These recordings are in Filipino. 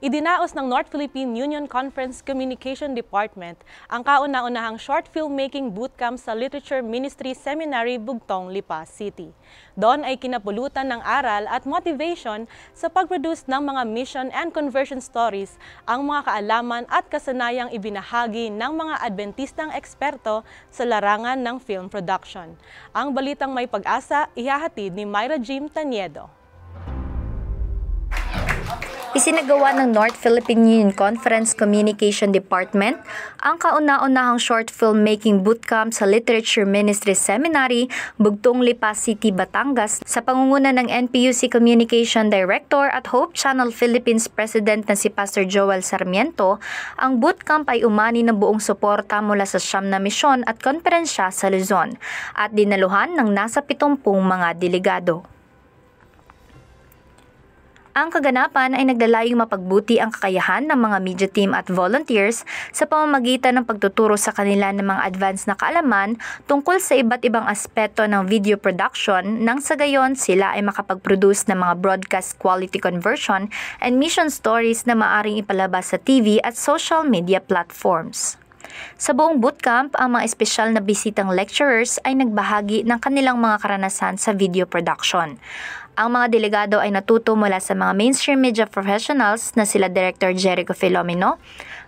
Idinaos ng North Philippine Union Conference Communication Department ang kauna-unahang short filmmaking bootcamp sa Literature Ministry Seminary Bugtong, Lipa City. Doon ay kinapulutan ng aral at motivation sa pag-produce ng mga mission and conversion stories ang mga kaalaman at kasanayang ibinahagi ng mga Adventistang eksperto sa larangan ng film production. Ang balitang may pag-asa, ihahatid ni Myra Jim Taniedo isinagawa ng North Philippine Union Conference Communication Department ang kauna-unahang short filmmaking bootcamp sa Literature Ministry Seminary, Bugtong Lipa City, Batangas sa pangunguna ng NPUC Communication Director at Hope Channel Philippines President na si Pastor Joel Sarmiento. Ang bootcamp ay umani ng buong suporta mula sa siyam na misyon at konferensya sa Luzon at dinaluhan ng nasa 70 mga delegado. Ang kaganapan ay naglalayong mapagbuti ang kakayahan ng mga media team at volunteers sa pamamagitan ng pagtuturo sa kanila ng mga advanced na kaalaman tungkol sa iba't ibang aspeto ng video production nang sa gayon sila ay makapag-produce ng mga broadcast quality conversion and mission stories na maaring ipalabas sa TV at social media platforms. Sa buong bootcamp, ang mga espesyal na bisitang lecturers ay nagbahagi ng kanilang mga karanasan sa video production. Ang mga delegado ay natuto mula sa mga mainstream media professionals na sila Director Jericho Filomeno,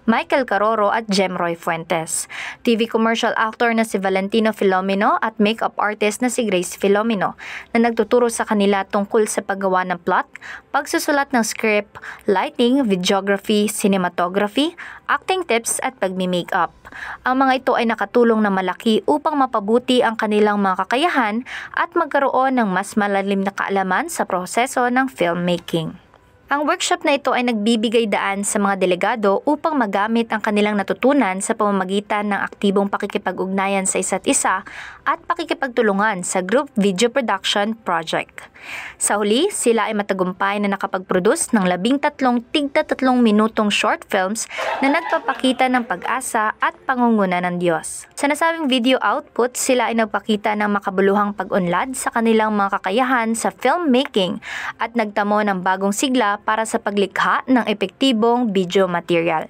Michael Caroro at Jem Fuentes. TV commercial actor na si Valentino Filomino at makeup artist na si Grace Filomino na nagtuturo sa kanila tungkol sa paggawa ng plot, pagsusulat ng script, lighting, videography, cinematography, acting tips at pagmi-makeup. Ang mga ito ay nakatulong na malaki upang mapabuti ang kanilang mga kakayahan at magkaroon ng mas malalim na kaalaman sa proseso ng filmmaking. Ang workshop na ito ay nagbibigay daan sa mga delegado upang magamit ang kanilang natutunan sa pamamagitan ng aktibong pakikipag-ugnayan sa isa't isa at pakikipagtulungan sa group video production project. Sa huli, sila ay matagumpay na nakapag-produce ng labing tatlong tigta tatlong minutong short films na nagpapakita ng pag-asa at pangunguna ng Diyos. Sa nasabing video output, sila ay nagpakita ng makabuluhang pag-unlad sa kanilang mga kakayahan sa filmmaking at nagtamo ng bagong sigla para sa paglikha ng epektibong video material.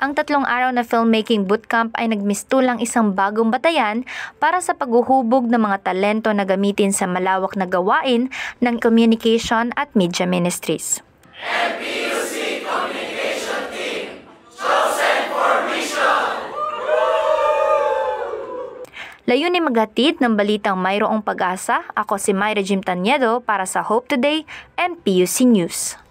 Ang tatlong araw na filmmaking bootcamp ay nagmistulang isang bagong batayan para sa paghuhubog ng mga talento na gamitin sa malawak na gawain ng Communication at Media Ministries. MPUC Communication Team, chosen for mission! Layunin maghatid ng balitang mayroong pag-asa. Ako si Myra Jim Tanyedo para sa Hope Today, MPUC News.